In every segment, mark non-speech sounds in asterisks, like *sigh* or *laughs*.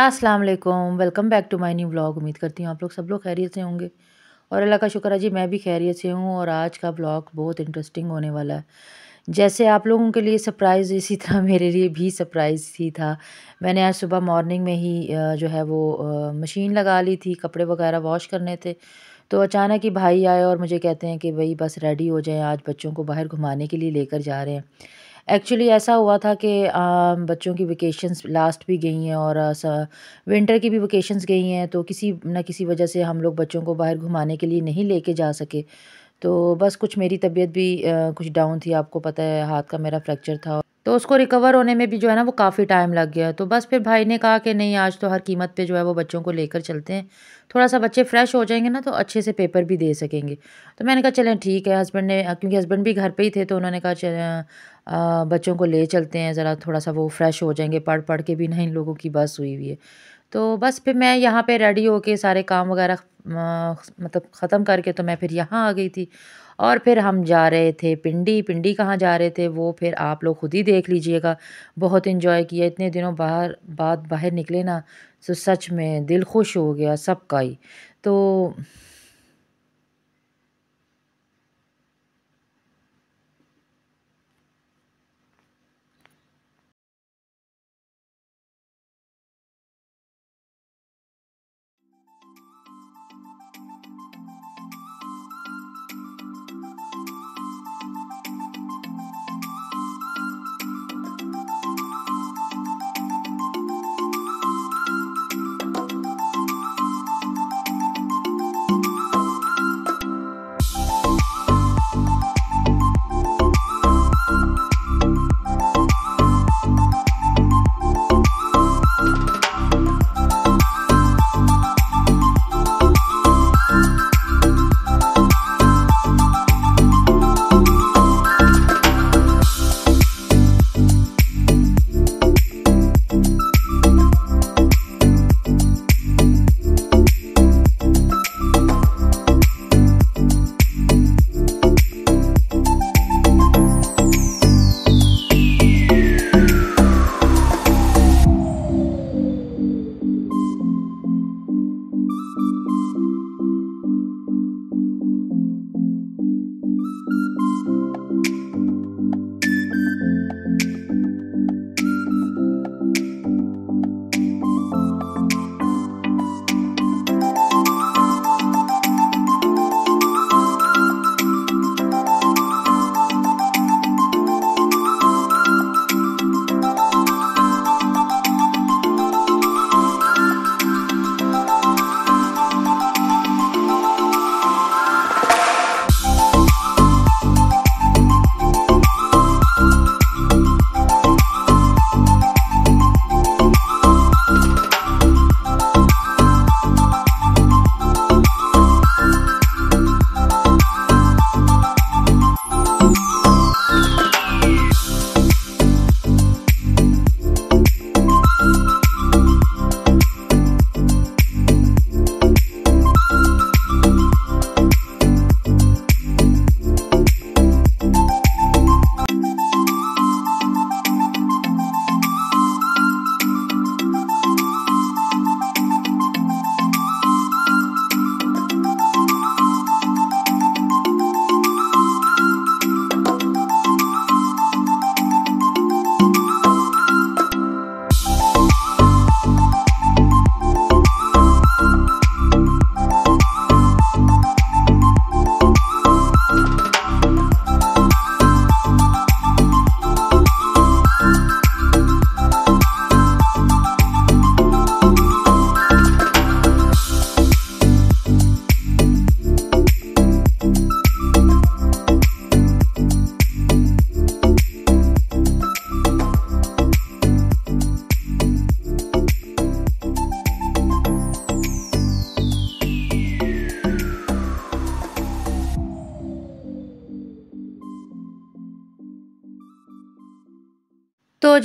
अस्सलाम वालेकुम welcome back to my new blog उम्मीद करती हूँ आप लोग सब लोग खैरियत से होंगे और अल्लाह का शुक्र है जी मैं भी खैरियत से हूँ और आज का ब्लॉग बहुत इंटरेस्टिंग होने वाला है जैसे आप लोगों के लिए सरप्राइज़ इसी तरह *laughs* मेरे लिए भी सरप्राइज़ ही था मैंने आज सुबह मॉर्निंग में ही जो है वो मशीन लगा ली थी कपड़े वगैरह वॉश करने थे तो अचानक ही भाई आए और मुझे कहते हैं कि भाई बस रेडी हो जाएं आज बच्चों को बाहर घुमाने के लिए लेकर जा रहे हैं एक्चुअली ऐसा हुआ था कि बच्चों की वेकेशंस लास्ट भी गई हैं और विंटर की भी वेकेशंस गई हैं तो किसी न किसी वजह से हम लोग बच्चों को बाहर घुमाने के लिए नहीं लेके जा सके। तो बस कुछ मेरी तबीयत भी कुछ डाउन थी आपको पता है हाथ का मेरा फ्रैक्चर था। तो उसको रिकवर होने में भी जो है ना वो काफ़ी टाइम लग गया तो बस फिर भाई ने कहा कि नहीं आज तो हर कीमत पे जो है वो बच्चों को लेकर चलते हैं थोड़ा सा बच्चे फ्रेश हो जाएंगे ना तो अच्छे से पेपर भी दे सकेंगे तो मैंने कहा चलें ठीक है हस्बैंड ने क्योंकि हस्बैंड भी घर पे ही थे तो उन्होंने कहा बच्चों को ले चलते हैं ज़रा थोड़ा सा वो फ्रेश हो जाएंगे पढ़ पढ़ के भी ना इन लोगों की बस हुई हुई है तो बस फिर मैं यहाँ पर रेडी होके सारे काम वगैरह मतलब ख़त्म करके तो मैं फिर यहाँ आ गई थी और फिर हम जा रहे थे पिंडी पिंडी कहाँ जा रहे थे वो फिर आप लोग ख़ुद ही देख लीजिएगा बहुत इन्जॉय किया इतने दिनों बाहर बाद बाहर निकले ना तो सच में दिल खुश हो गया सबका ही तो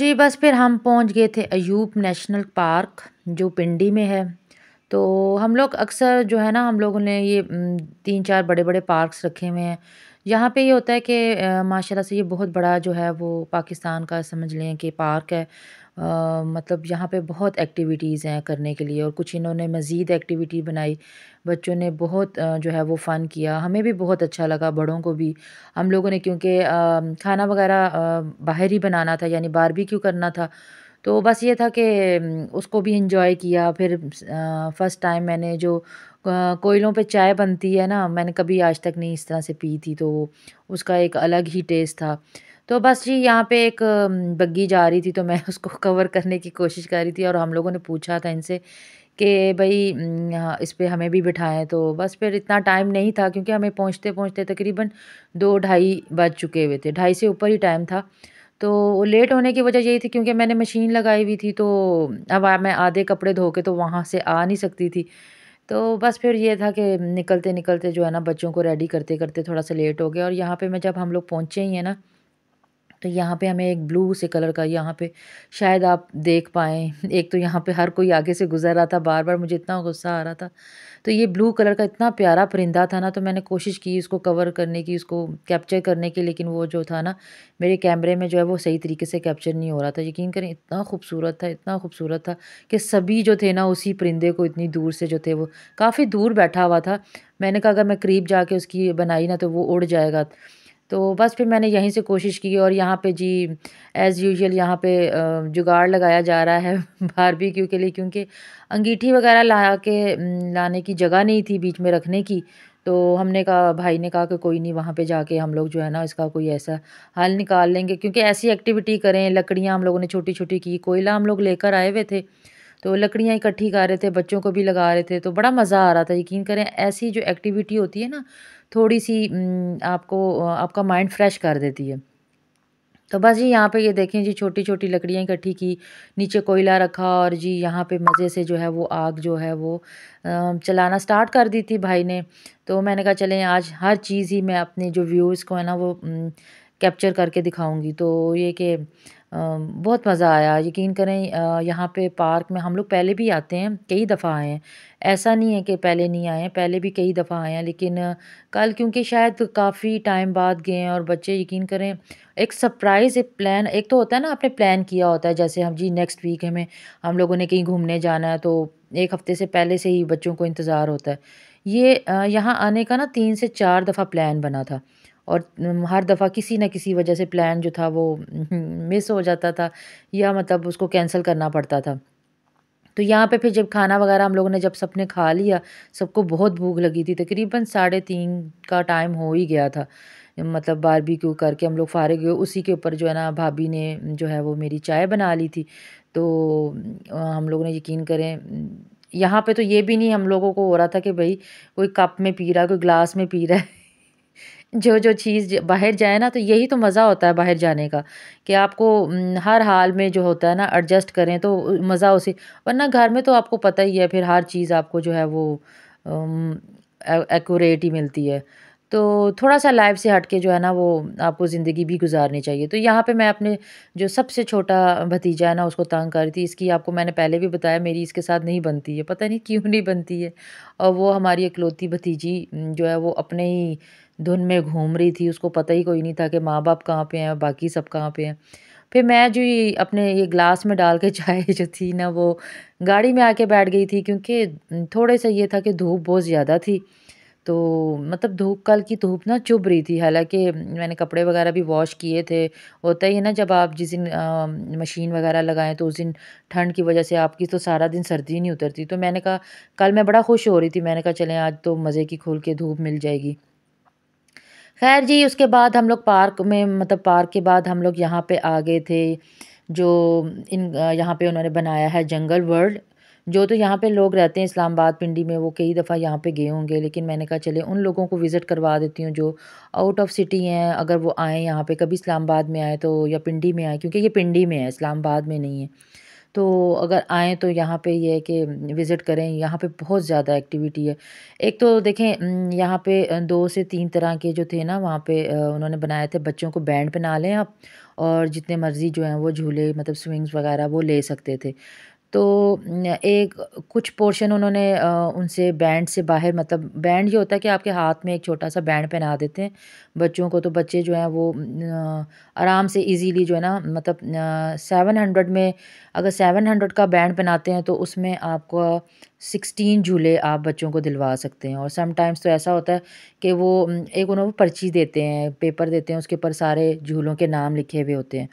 जी बस फिर हम पहुंच गए थे अयूब नेशनल पार्क जो पिंडी में है तो हम लोग अक्सर जो है ना हम लोगों ने ये तीन चार बड़े बड़े पार्क्स रखे हुए हैं यहाँ पे ये होता है कि माशाल्लाह से ये बहुत बड़ा जो है वो पाकिस्तान का समझ लें कि पार्क है मतलब यहाँ पे बहुत एक्टिविटीज़ हैं करने के लिए और कुछ इन्होंने मज़ीद एक्टिविटी बनाई। बच्चों ने बहुत जो है वो फ़न किया, हमें भी बहुत अच्छा लगा, बड़ों को भी। हम लोगों ने क्योंकि खाना वग़ैरह बाहर ही बनाना था यानी बारबेक्यू करना था, तो बस ये था कि उसको भी इंजॉय किया। फिर फ़र्स्ट टाइम मैंने जो कोयलों पे चाय बनती है ना, मैंने कभी आज तक नहीं इस तरह से पी थी, तो उसका एक अलग ही टेस्ट था। तो बस जी यहाँ पे एक बग्गी जा रही थी तो मैं *laughs* उसको कवर करने की कोशिश कर रही थी और हम लोगों ने पूछा था इनसे कि भाई इस पर हमें भी बिठाएं तो बस फिर इतना टाइम नहीं था क्योंकि हमें पहुँचते पहुँचते तकरीबन दो ढाई बज चुके हुए थे ढाई से ऊपर ही टाइम था तो लेट होने की वजह यही थी क्योंकि मैंने मशीन लगाई हुई थी तो अब मैं आधे कपड़े धो के तो वहाँ से आ नहीं सकती थी तो बस फिर ये था कि निकलते निकलते जो है ना बच्चों को रेडी करते करते थोड़ा सा लेट हो गया और यहाँ पे मैं जब हम लोग पहुँचे ही हैं ना तो यहाँ पे हमें एक ब्लू से कलर का यहाँ पे शायद आप देख पाएँ एक तो यहाँ पे हर कोई आगे से गुजर रहा था बार बार मुझे इतना गुस्सा आ रहा था तो ये ब्लू कलर का इतना प्यारा परिंदा था ना तो मैंने कोशिश की इसको कवर करने की इसको कैप्चर करने की लेकिन वो जो था ना मेरे कैमरे में जो है वो सही तरीके से कैप्चर नहीं हो रहा था यकीन करें इतना खूबसूरत था इतना खूबसूरत था कि सभी जो थे ना उसी परिंदे को इतनी दूर से जो थे वो काफ़ी दूर बैठा हुआ था मैंने कहा अगर मैं करीब जाके उसकी बनाई ना तो वो उड़ जाएगा तो बस फिर मैंने यहीं से कोशिश की और यहाँ पे जी एज़ यूजल यहाँ पे जुगाड़ लगाया जा रहा है बारबी *laughs* क्यों के लिए क्योंकि अंगीठी वगैरह ला के लाने की जगह नहीं थी बीच में रखने की तो हमने कहा भाई ने कहा कि कोई नहीं वहाँ पे जाके हम लोग जो है ना इसका कोई ऐसा हल निकाल लेंगे क्योंकि ऐसी एक्टिविटी करें लकड़ियाँ हम लोगों ने छोटी छोटी की कोयला हम लोग लेकर आए हुए थे तो लकड़ियाँ इकट्ठी कर रहे थे बच्चों को भी लगा रहे थे तो बड़ा मज़ा आ रहा था यकीन करें ऐसी जो एक्टिविटी होती है ना थोड़ी सी आपको आपका माइंड फ्रेश कर देती है तो बस जी यहाँ पे ये देखें जी छोटी छोटी लकड़ियाँ इकट्ठी की नीचे कोयला रखा और जी यहाँ पे मज़े से जो है वो आग जो है वो चलाना स्टार्ट कर दी थी भाई ने तो मैंने कहा चलें आज हर चीज़ ही मैं अपने जो व्यूज़ को है ना वो कैप्चर करके दिखाऊंगी तो ये कि बहुत मज़ा आया यकीन करें यहाँ पे पार्क में हम लोग पहले भी आते हैं कई दफ़ा आए हैं ऐसा नहीं है कि पहले नहीं आए हैं पहले भी कई दफ़ा आए हैं लेकिन कल क्योंकि शायद काफ़ी टाइम बाद गए हैं और बच्चे यकीन करें एक सरप्राइज़ एक प्लान एक तो होता है ना आपने प्लान किया होता है जैसे हम जी नेक्स्ट वीक हमें हम लोगों ने कहीं घूमने जाना है तो एक हफ़्ते से पहले से ही बच्चों को इंतज़ार होता है ये यहाँ आने का ना तीन से चार दफ़ा प्लान बना था और हर दफ़ा किसी न किसी वजह से प्लान जो था वो मिस हो जाता था या मतलब उसको कैंसिल करना पड़ता था तो यहाँ पे फिर जब खाना वगैरह हम लोगों ने जब सबने खा लिया सबको बहुत भूख लगी थी तकरीबन साढ़े तीन का टाइम हो ही गया था मतलब बारबेक्यू करके हम लोग फारे गए उसी के ऊपर जो है ना भाभी ने जो है वो मेरी चाय बना ली थी तो हम लोग ने यकीन करें यहाँ पे तो ये भी नहीं हम लोगों को हो रहा था कि भाई कोई कप में पी रहा है कोई ग्लास में पी रहा है जो जो चीज़ बाहर जाए ना तो यही तो मज़ा होता है बाहर जाने का कि आपको हर हाल में जो होता है ना एडजस्ट करें तो मज़ा उसी वरना घर में तो आपको पता ही है फिर हर चीज़ आपको जो है वो एक्यूरेट ही मिलती है तो थोड़ा सा लाइफ से हट के जो है ना वो आपको ज़िंदगी भी गुजारनी चाहिए तो यहाँ पे मैं अपने जो सबसे छोटा भतीजा है ना उसको तंग कर थी इसकी आपको मैंने पहले भी बताया मेरी इसके साथ नहीं बनती है पता नहीं क्यों नहीं बनती है और वो हमारी इकलौती भतीजी जो है वो अपने ही धुन में घूम रही थी उसको पता ही कोई नहीं था कि माँ बाप कहाँ पे हैं बाकी सब कहाँ पे हैं फिर मैं जो ये अपने ये ग्लास में डाल के *laughs* चाय जो थी ना वो गाड़ी में आके बैठ गई थी क्योंकि थोड़े सा ये था कि धूप बहुत ज़्यादा थी तो मतलब धूप कल की धूप ना चुभ रही थी हालांकि मैंने कपड़े वगैरह भी वॉश किए थे होता ही है ना जब आप जिस दिन आ, मशीन वगैरह लगाएं तो उस दिन ठंड की वजह से आपकी तो सारा दिन सर्दी नहीं उतरती तो मैंने कहा कल मैं बड़ा खुश हो रही थी मैंने कहा चलें आज तो मज़े की खोल के धूप मिल जाएगी खैर जी उसके बाद हम लोग पार्क में मतलब पार्क के बाद हम लोग यहाँ पे आ गए थे जो इन यहाँ पे उन्होंने बनाया है जंगल वर्ल्ड जो तो यहाँ पे लोग रहते हैं इस्लामाबाद पिंडी में वो कई दफ़ा यहाँ पे गए होंगे लेकिन मैंने कहा चले उन लोगों को विज़िट करवा देती हूँ जो आउट ऑफ सिटी हैं अगर वो आएँ यहाँ पे कभी इस्लामाबाद में आए तो या पिंडी में आए क्योंकि ये पिंडी में है इस्लामाबाद में नहीं है तो अगर आएँ तो यहाँ पे ये है कि विज़िट करें यहाँ पे बहुत ज़्यादा एक्टिविटी है एक तो देखें यहाँ पे दो से तीन तरह के जो थे ना वहाँ पे उन्होंने बनाए थे बच्चों को बैंड पहना लें आप और जितने मर्ज़ी जो हैं वो झूले मतलब स्विंग्स वगैरह वो ले सकते थे तो एक कुछ पोर्शन उन्होंने उनसे बैंड से बाहर मतलब बैंड ये होता है कि आपके हाथ में एक छोटा सा बैंड पहना देते हैं बच्चों को तो बच्चे जो हैं वो आराम से इजीली जो है ना मतलब सेवन हंड्रेड में अगर सेवन हंड्रेड का बैंड पहनाते हैं तो उसमें आपको सिक्सटीन झूले आप बच्चों को दिलवा सकते हैं और समटाइम्स तो ऐसा होता है कि वो एक उन्होंने पर्ची देते हैं पेपर देते हैं उसके ऊपर सारे झूलों के नाम लिखे हुए होते हैं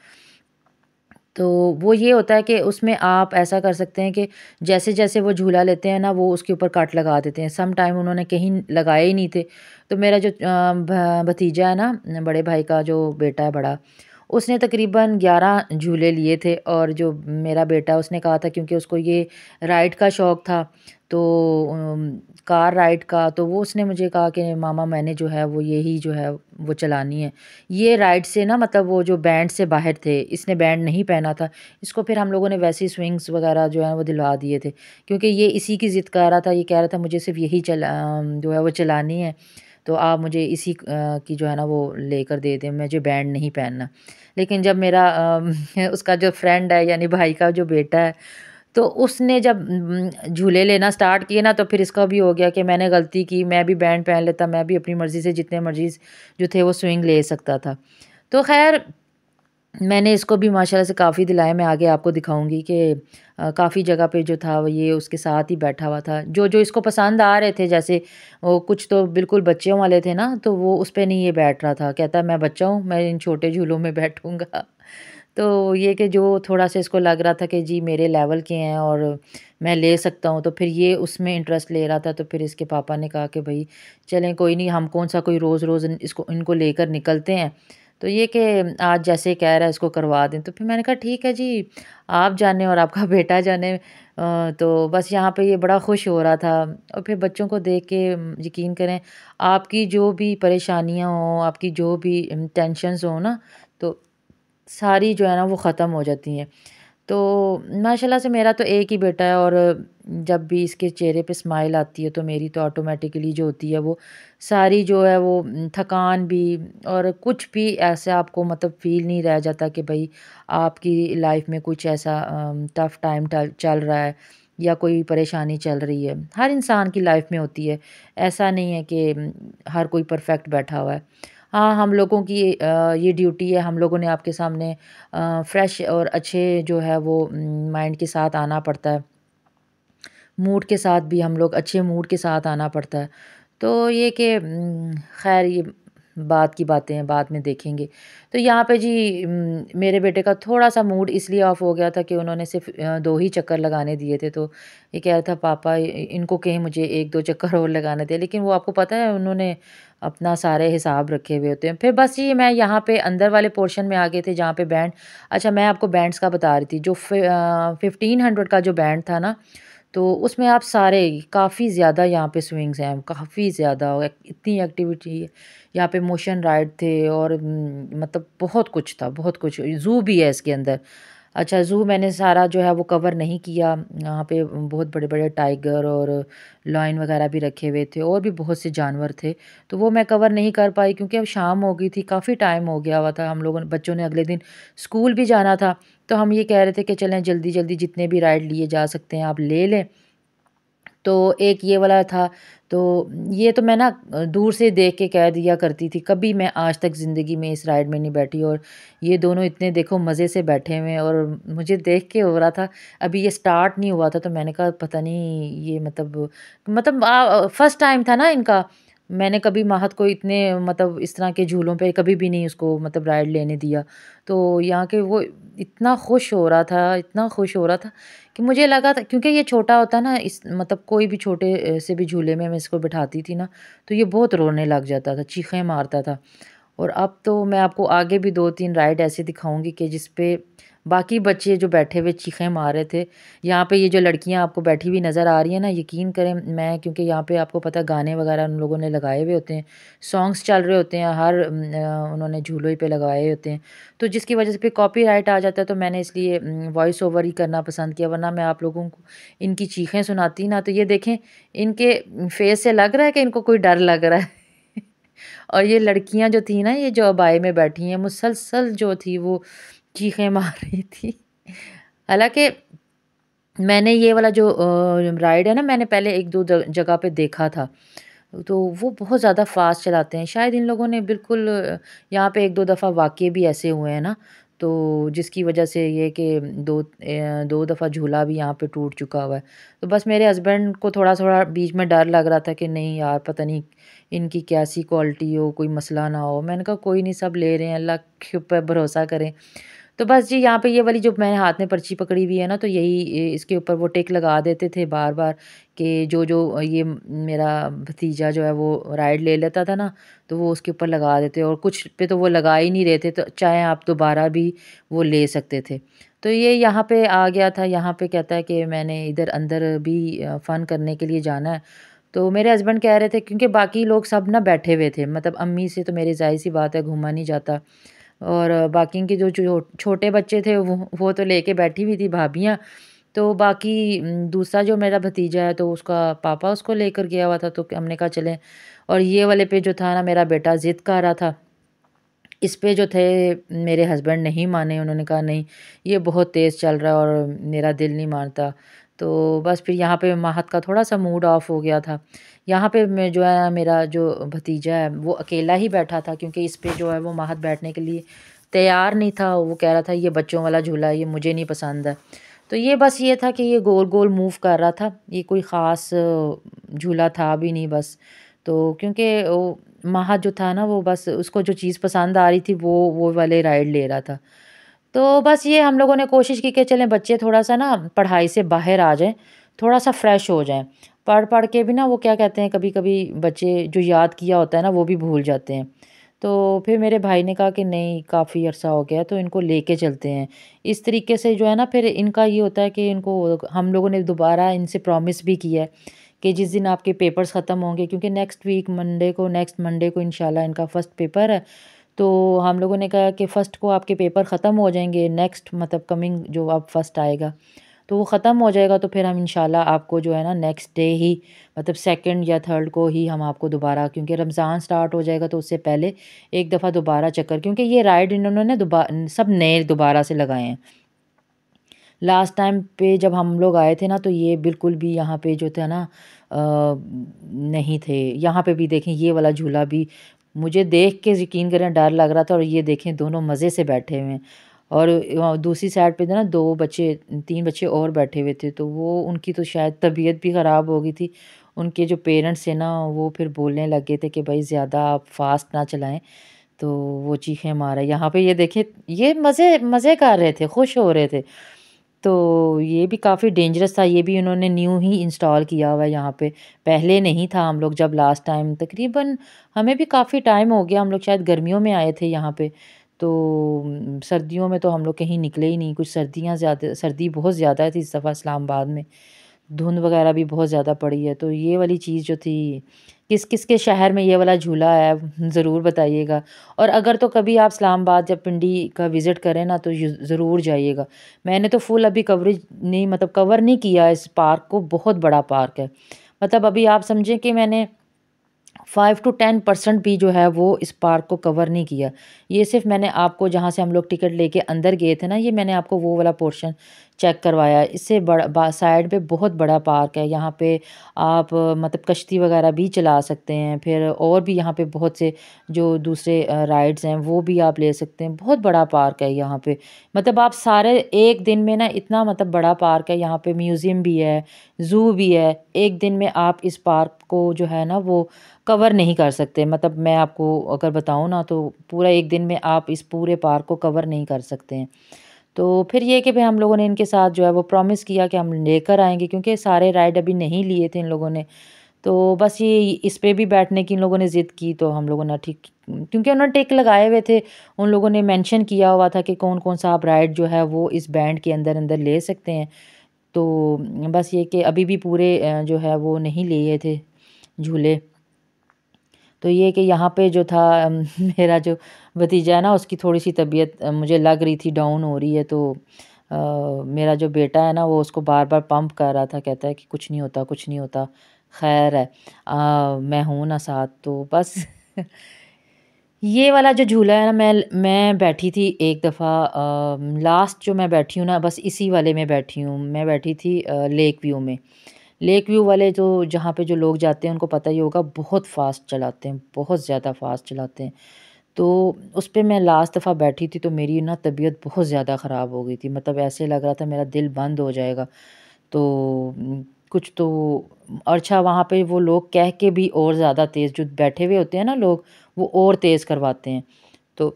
तो वो ये होता है कि उसमें आप ऐसा कर सकते हैं कि जैसे जैसे वो झूला लेते हैं ना वो उसके ऊपर काट लगा देते हैं सम टाइम उन्होंने कहीं लगाए ही नहीं थे तो मेरा जो भतीजा है ना बड़े भाई का जो बेटा है बड़ा उसने तकरीबन ग्यारह झूले लिए थे और जो मेरा बेटा उसने कहा था क्योंकि उसको ये राइड का शौक़ था तो कार राइड का तो वो उसने मुझे कहा कि मामा मैंने जो है वो यही जो है वो चलानी है ये राइड से ना मतलब वो जो बैंड से बाहर थे इसने बैंड नहीं पहना था इसको फिर हम लोगों ने वैसे ही स्विंग्स वगैरह जो है वो दिलवा दिए थे क्योंकि ये इसी की ज़िद कर रहा था ये कह रहा था मुझे सिर्फ यही चला जो है वो चलानी है तो आप मुझे इसी की जो है ना वो लेकर दे दें मुझे बैंड नहीं पहनना लेकिन जब मेरा *laughs* उसका जो फ्रेंड है यानी भाई का जो बेटा है तो उसने जब झूले लेना स्टार्ट किए ना तो फिर इसका भी हो गया कि मैंने गलती की मैं भी बैंड पहन लेता मैं भी अपनी मर्ज़ी से जितने मर्ज़ी जो थे वो स्विंग ले सकता था तो खैर मैंने इसको भी माशाल्लाह से काफ़ी दिलाया मैं आगे आपको दिखाऊंगी कि काफ़ी जगह पे जो था ये उसके साथ ही बैठा हुआ था जो जो इसको पसंद आ रहे थे जैसे वो कुछ तो बिल्कुल बच्चों वाले थे ना तो वो उस पर नहीं ये बैठ रहा था कहता मैं बच्चा हूँ मैं इन छोटे झूलों में बैठूँगा *laughs* तो ये कि जो थोड़ा सा इसको लग रहा था कि जी मेरे लेवल के हैं और मैं ले सकता हूँ तो फिर ये उसमें इंटरेस्ट ले रहा था तो फिर इसके पापा ने कहा कि भाई चलें कोई नहीं हम कौन सा कोई रोज़ रोज़ इसको इनको लेकर निकलते हैं तो ये कि आज जैसे कह रहा है इसको करवा दें तो फिर मैंने कहा ठीक है जी आप जाने और आपका *laughs* बेटा जाने तो बस यहाँ पे ये बड़ा खुश हो रहा था और फिर बच्चों को देख के यकीन करें आपकी जो भी परेशानियाँ हों आपकी जो भी टेंशनस हों ना तो सारी जो है ना वो ख़त्म हो जाती हैं तो माशाल्लाह से मेरा तो एक ही बेटा है और जब भी इसके चेहरे पे स्माइल आती है तो मेरी तो ऑटोमेटिकली जो होती है वो सारी जो है वो थकान भी और कुछ भी ऐसे आपको मतलब फील नहीं रह जाता कि भाई आपकी लाइफ में कुछ ऐसा टफ़ टाइम चल रहा है या कोई परेशानी चल रही है हर इंसान की लाइफ में होती है ऐसा नहीं है कि हर कोई परफेक्ट बैठा हुआ है हाँ हम लोगों की ये ड्यूटी है हम लोगों ने आपके सामने फ्रेश और अच्छे जो है वो माइंड के साथ आना पड़ता है मूड के साथ भी हम लोग अच्छे मूड के साथ आना पड़ता है तो ये कि खैर ये बाद की बातें हैं बाद में देखेंगे तो यहाँ पे जी मेरे बेटे का थोड़ा सा मूड इसलिए ऑफ़ हो गया था कि उन्होंने सिर्फ दो ही चक्कर लगाने दिए थे तो ये कह रहा था पापा इनको कहीं मुझे एक दो चक्कर और लगाने थे लेकिन वो आपको पता है उन्होंने अपना सारे हिसाब रखे हुए होते हैं फिर बस ये मैं यहाँ पे अंदर वाले पोर्शन में आ गए थे जहाँ पे बैंड अच्छा मैं आपको बैंड्स का बता रही थी जो फिफ्टीन हंड्रेड का जो बैंड था ना तो उसमें आप सारे काफ़ी ज़्यादा यहाँ पे स्विंग्स हैं काफ़ी ज़्यादा इतनी एक्टिविटी है यहाँ पे मोशन राइड थे और मतलब बहुत कुछ था बहुत कुछ ज़ू भी है इसके अंदर अच्छा ज़ू मैंने सारा जो है वो कवर नहीं किया यहाँ पे बहुत बड़े बड़े टाइगर और लॉइन वगैरह भी रखे हुए थे और भी बहुत से जानवर थे तो वो मैं कवर नहीं कर पाई क्योंकि अब शाम हो गई थी काफ़ी टाइम हो गया हुआ था हम लोगों ने बच्चों ने अगले दिन स्कूल भी जाना था तो हम ये कह रहे थे कि चलें जल्दी जल्दी जितने भी राइड लिए जा सकते हैं आप ले लें तो एक ये वाला था तो ये तो मैं ना दूर से देख के कह दिया करती थी कभी मैं आज तक ज़िंदगी में इस राइड में नहीं बैठी और ये दोनों इतने देखो मज़े से बैठे हुए हैं और मुझे देख के हो रहा था अभी ये स्टार्ट नहीं हुआ था तो मैंने कहा पता नहीं ये मतलब मतलब फ़र्स्ट टाइम था ना इनका मैंने कभी माहत को इतने मतलब इस तरह के झूलों पे कभी भी नहीं उसको मतलब राइड लेने दिया तो यहाँ के वो इतना खुश हो रहा था इतना खुश हो रहा था कि मुझे लगा था क्योंकि ये छोटा होता ना इस मतलब कोई भी छोटे से भी झूले में मैं इसको बिठाती थी ना तो ये बहुत रोने लग जाता था चीखें मारता था और अब तो मैं आपको आगे भी दो तीन राइड ऐसे दिखाऊंगी कि जिस पे बाकी बच्चे जो बैठे हुए चीखें मार रहे थे यहाँ पे ये जो लड़कियाँ आपको बैठी हुई नज़र आ रही हैं ना यकीन करें मैं क्योंकि यहाँ पे आपको पता गाने वगैरह उन लोगों ने लगाए हुए होते हैं सॉन्ग्स चल रहे होते हैं हर उन्होंने झूलों पे लगाए होते हैं तो जिसकी वजह से फिर कॉपी राइट आ जाता है तो मैंने इसलिए वॉइस ओवर ही करना पसंद किया वरना मैं आप लोगों को इनकी चीखें सुनाती ना तो ये देखें इनके फेस से लग रहा है कि इनको कोई डर लग रहा है *laughs* और ये लड़कियाँ जो थी ना ये जो अबाई में बैठी हैं मुसलसल जो थी वो चीखें मार रही थी हालांकि मैंने ये वाला जो राइड है ना मैंने पहले एक दो जगह पे देखा था तो वो बहुत ज़्यादा फास्ट चलाते हैं शायद इन लोगों ने बिल्कुल यहाँ पे एक दो दफ़ा वाक़े भी ऐसे हुए हैं ना तो जिसकी वजह से ये कि दो दो दफ़ा झूला भी यहाँ पे टूट चुका हुआ है तो बस मेरे हस्बैंड को थोड़ा थोड़ा बीच में डर लग रहा था कि नहीं यार पता नहीं इनकी कैसी क्वालिटी हो कोई मसला ना हो मैंने कहा कोई नहीं सब ले रहे हैं अल्लाह के ऊपर भरोसा करें तो बस जी यहाँ पे ये वाली जो मैंने हाथ में पर्ची पकड़ी हुई है ना तो यही इसके ऊपर वो टिक लगा देते थे बार बार कि जो जो ये मेरा भतीजा जो है वो राइड ले लेता था ना तो वो उसके ऊपर लगा देते और कुछ पे तो वो लगा ही नहीं रहे थे तो चाहे आप दोबारा भी वो ले सकते थे तो ये यहाँ पे आ गया था यहाँ पे कहता है कि मैंने इधर अंदर भी फ़न करने के लिए जाना है तो मेरे हस्बैंड कह रहे थे क्योंकि बाकी लोग सब ना बैठे हुए थे मतलब अम्मी से तो मेरी जाहिर सी बात है घूमा नहीं जाता और बाकी के जो छोटे बच्चे थे वो वो तो लेके बैठी हुई थी भाभियाँ तो बाकी दूसरा जो मेरा भतीजा है तो उसका पापा उसको लेकर गया हुआ था तो हमने कहा चलें और ये वाले पे जो था ना मेरा बेटा ज़िद कर रहा था इस पे जो थे मेरे हस्बैंड नहीं माने उन्होंने कहा नहीं ये बहुत तेज़ चल रहा है और मेरा दिल नहीं मानता तो बस फिर यहाँ पे माहत का थोड़ा सा मूड ऑफ़ हो गया था यहाँ पे मैं जो है मेरा जो भतीजा है वो अकेला ही बैठा था क्योंकि इस पर जो है वो माहत बैठने के लिए तैयार नहीं था वो कह रहा था ये बच्चों वाला झूला ये मुझे नहीं पसंद है तो ये बस ये था कि ये गोल गोल मूव कर रहा था ये कोई ख़ास झूला था भी नहीं बस तो क्योंकि माह जो था ना वो बस उसको जो चीज़ पसंद आ रही थी वो वो वाले राइड ले रहा था तो बस ये हम लोगों ने कोशिश की कि चलें बच्चे थोड़ा सा ना पढ़ाई से बाहर आ जाएं थोड़ा सा फ्रेश हो जाएं पढ़ पढ़ के भी ना वो क्या कहते हैं कभी कभी बच्चे जो याद किया होता है ना वो भी भूल जाते हैं तो फिर मेरे भाई ने कहा कि नहीं काफ़ी अरसा हो गया तो इनको लेके चलते हैं इस तरीके से जो है ना फिर इनका ये होता है कि इनको हम लोगों ने दोबारा इनसे प्रॉमिस भी किया है कि जिस दिन आपके पेपर्स ख़त्म होंगे क्योंकि नेक्स्ट वीक मंडे को नेक्स्ट मंडे को इन इनका फ़र्स्ट पेपर है तो हम लोगों ने कहा कि फ़र्स्ट को आपके पेपर ख़त्म हो जाएंगे नेक्स्ट मतलब कमिंग जो अब फ़र्स्ट आएगा तो वो ख़त्म हो जाएगा तो फिर हम इन आपको जो है ना नेक्स्ट डे ही मतलब सेकंड या थर्ड को ही हम आपको दोबारा क्योंकि रमज़ान स्टार्ट हो जाएगा तो उससे पहले एक दफ़ा दोबारा चक्कर क्योंकि ये राइड इन्होंने दोबारा सब नए दोबारा से लगाए हैं लास्ट टाइम पे जब हम लोग आए थे ना तो ये बिल्कुल भी यहाँ पे जो था ना आ, नहीं थे यहाँ पे भी देखें ये वाला झूला भी मुझे देख के यकीन करें डर लग रहा था और ये देखें दोनों मज़े से बैठे हुए हैं और दूसरी साइड पे ना दो बच्चे तीन बच्चे और बैठे हुए थे तो वो उनकी तो शायद तबीयत भी ख़राब हो गई थी उनके जो पेरेंट्स हैं ना वो फिर बोलने लगे थे कि भाई ज़्यादा आप फास्ट ना चलाएं तो वो चीखें मारा यहाँ पे ये देखें ये मज़े मज़े कर रहे थे खुश हो रहे थे तो ये भी काफ़ी डेंजरस था ये भी उन्होंने न्यू ही इंस्टॉल किया हुआ है यहाँ पे पहले नहीं था हम लोग जब लास्ट टाइम तकरीबन हमें भी काफ़ी टाइम हो गया हम लोग शायद गर्मियों में आए थे यहाँ पे तो सर्दियों में तो हम लोग कहीं निकले ही नहीं कुछ सर्दियाँ ज़्यादा सर्दी बहुत ज़्यादा थी इस दफ़ा इस्लामाबाद में धुंध वगैरह भी बहुत ज़्यादा पड़ी है तो ये वाली चीज़ जो थी किस किस के शहर में ये वाला झूला है ज़रूर बताइएगा और अगर तो कभी आप इस्लामाबाद या पिंडी का विज़िट करें ना तो ज़रूर जाइएगा मैंने तो फुल अभी कवरेज नहीं मतलब कवर नहीं किया इस पार्क को बहुत बड़ा पार्क है मतलब अभी आप समझें कि मैंने फाइव टू टेन परसेंट भी जो है वो इस पार्क को कवर नहीं किया ये सिर्फ मैंने आपको जहाँ से हम लोग टिकट लेके अंदर गए थे ना ये मैंने आपको वो वाला पोर्शन चेक करवाया इससे बड़ा साइड पे बहुत बड़ा पार्क है यहाँ पे आप मतलब कश्ती वगैरह भी चला सकते हैं फिर और भी यहाँ पे बहुत से जो दूसरे राइड्स हैं वो भी आप ले सकते हैं बहुत बड़ा पार्क है यहाँ पे मतलब आप सारे एक दिन में ना इतना मतलब बड़ा पार्क है यहाँ पे म्यूज़ियम भी है ज़ू भी है एक दिन में आप इस पार्क को जो है ना वो कवर नहीं कर सकते मतलब मैं आपको अगर बताऊँ ना तो पूरा एक दिन में आप इस पूरे पार्क को कवर नहीं कर सकते हैं तो फिर ये कि भाई हम लोगों ने इनके साथ जो है वो प्रॉमिस किया कि हम लेकर आएंगे क्योंकि सारे राइड अभी नहीं लिए थे इन लोगों ने तो बस ये इस पर भी बैठने की इन लोगों ने ज़िद की तो हम लोगों ने ठीक क्योंकि उन्होंने टेक लगाए हुए थे उन लोगों ने मेंशन किया हुआ था कि कौन कौन सा आप राइड जो है वो इस बैंड के अंदर अंदर ले सकते हैं तो बस ये कि अभी भी पूरे जो है वो नहीं लिए थे झूले तो ये कि यहाँ पे जो था *laughs* मेरा जो भतीजा है ना उसकी थोड़ी सी तबीयत मुझे लग रही थी डाउन हो रही है तो मेरा जो बेटा है ना वो उसको बार बार पंप कर रहा था कहता है कि कुछ नहीं होता कुछ नहीं होता खैर है आ, मैं हूँ ना साथ तो बस *laughs* ये वाला जो झूला है ना मैं मैं बैठी थी एक दफ़ा लास्ट जो मैं बैठी हूँ ना बस इसी वाले में बैठी हूँ मैं बैठी थी आ, लेक व्यू में लेक व्यू वाले जो जहाँ पे जो लोग जाते हैं उनको पता ही होगा बहुत फास्ट चलाते हैं बहुत ज़्यादा फास्ट चलाते हैं तो उस पर मैं लास्ट दफ़ा बैठी थी तो मेरी ना तबीयत बहुत ज़्यादा ख़राब हो गई थी मतलब ऐसे लग रहा था मेरा दिल बंद हो जाएगा तो कुछ तो अच्छा वहाँ पे वो लोग कह के भी और ज़्यादा तेज़ जो बैठे हुए होते हैं ना लोग वो और तेज़ करवाते हैं तो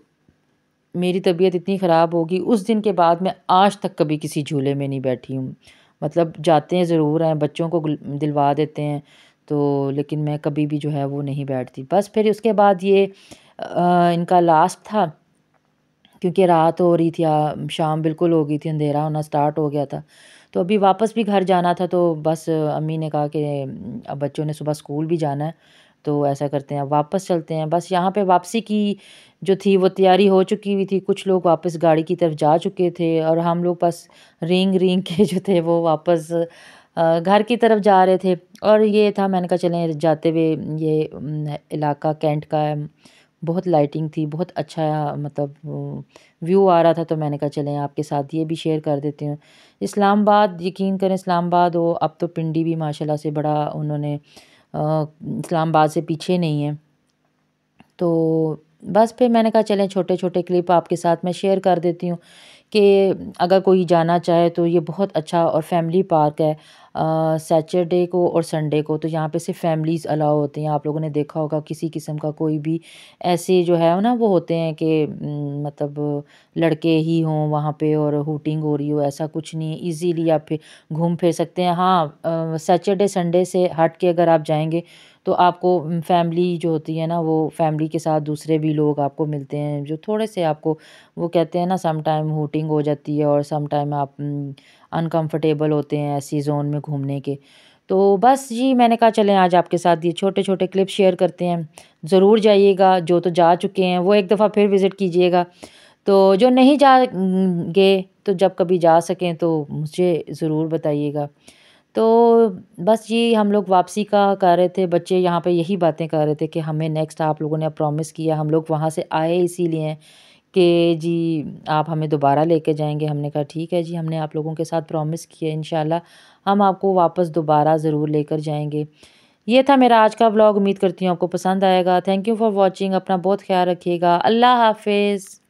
मेरी तबीयत इतनी ख़राब होगी उस दिन के बाद मैं आज तक कभी किसी झूले में नहीं बैठी हूँ मतलब जाते हैं ज़रूर हैं बच्चों को दिलवा देते हैं तो लेकिन मैं कभी भी जो है वो नहीं बैठती बस फिर उसके बाद ये इनका लास्ट था क्योंकि रात हो रही थी शाम बिल्कुल हो गई थी अंधेरा होना स्टार्ट हो गया था तो अभी वापस भी घर जाना था तो बस अम्मी ने कहा कि अब बच्चों ने सुबह स्कूल भी जाना है तो ऐसा करते हैं वापस चलते हैं बस यहाँ पे वापसी की जो थी वो तैयारी हो चुकी हुई थी कुछ लोग वापस गाड़ी की तरफ जा चुके थे और हम लोग बस रिंग रिंग के जो थे वो वापस घर की तरफ जा रहे थे और ये था मैंने कहा चलें जाते हुए ये इलाका कैंट का है बहुत लाइटिंग थी बहुत अच्छा मतलब व्यू आ रहा था तो मैंने कहा चलें आपके साथ ये भी शेयर कर देती हूँ इस्लामाबाद यकीन करें इस्लामाबाद हो अब तो पिंडी भी माशाल्लाह से बड़ा उन्होंने इस्लामाबाद से पीछे नहीं है तो बस फिर मैंने कहा चलें छोटे छोटे क्लिप आपके साथ मैं शेयर कर देती हूँ कि अगर कोई जाना चाहे तो ये बहुत अच्छा और फैमिली पार्क है सैटरडे को और संडे को तो यहाँ पे सिर्फ फैमिलीज़ अलाउ होते हैं आप लोगों ने देखा होगा किसी किस्म का कोई भी ऐसे जो है ना वो होते हैं कि मतलब लड़के ही हों वहाँ पे और हूटिंग हो रही हो ऐसा कुछ नहीं इजीली आप फिर घूम फिर सकते हैं हाँ सैटरडे संडे से हट के अगर आप जाएंगे तो आपको फैमिली जो होती है ना वो फैमिली के साथ दूसरे भी लोग आपको मिलते हैं जो थोड़े से आपको वो कहते हैं ना सम टाइम हूटिंग हो जाती है और सम टाइम आप अनकंफर्टेबल होते हैं ऐसी जोन में घूमने के तो बस जी मैंने कहा चलें आज आपके साथ ये छोटे छोटे क्लिप शेयर करते हैं ज़रूर जाइएगा जो तो जा चुके हैं वो एक दफ़ा फिर विज़िट कीजिएगा तो जो नहीं जा गए तो जब कभी जा सकें तो मुझे ज़रूर बताइएगा तो बस ये हम लोग वापसी का कर रहे थे बच्चे यहाँ पे यही बातें कर रहे थे कि हमें नेक्स्ट आप लोगों ने प्रॉमिस किया हम लोग वहाँ से आए इसीलिए कि जी आप हमें दोबारा लेके जाएंगे हमने कहा ठीक है जी हमने आप लोगों के साथ प्रॉमिस किया इन हम आपको वापस दोबारा ज़रूर लेकर जाएंगे ये था मेरा आज का ब्लॉग उम्मीद करती हूँ आपको पसंद आएगा थैंक यू फॉर वॉचिंग अपना बहुत ख्याल रखिएगा अल्लाह हाफिज़